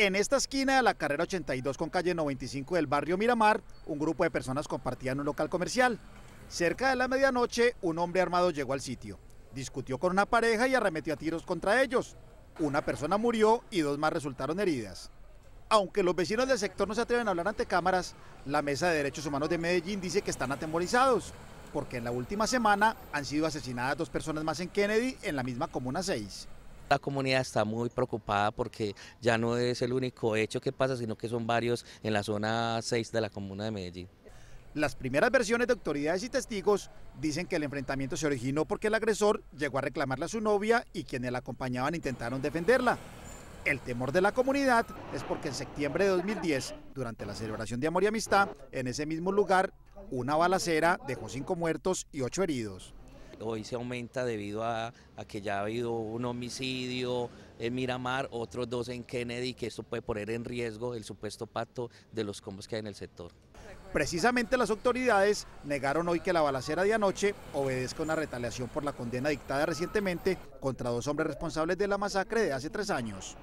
En esta esquina de la carrera 82 con calle 95 del barrio Miramar, un grupo de personas compartían un local comercial. Cerca de la medianoche, un hombre armado llegó al sitio. Discutió con una pareja y arremetió a tiros contra ellos. Una persona murió y dos más resultaron heridas. Aunque los vecinos del sector no se atreven a hablar ante cámaras, la Mesa de Derechos Humanos de Medellín dice que están atemorizados, porque en la última semana han sido asesinadas dos personas más en Kennedy en la misma Comuna 6. La comunidad está muy preocupada porque ya no es el único hecho que pasa, sino que son varios en la zona 6 de la comuna de Medellín. Las primeras versiones de autoridades y testigos dicen que el enfrentamiento se originó porque el agresor llegó a reclamarle a su novia y quienes la acompañaban intentaron defenderla. El temor de la comunidad es porque en septiembre de 2010, durante la celebración de Amor y Amistad, en ese mismo lugar, una balacera dejó cinco muertos y ocho heridos hoy se aumenta debido a, que ya ha habido un homicidio en Miramar, otros dos en Kennedy, que esto puede poner en riesgo el supuesto pacto de los combos que hay en el sector. Precisamente las autoridades negaron hoy que la balacera de anoche obedezca una retaliación por la condena dictada recientemente contra dos hombres responsables de la masacre de hace tres años.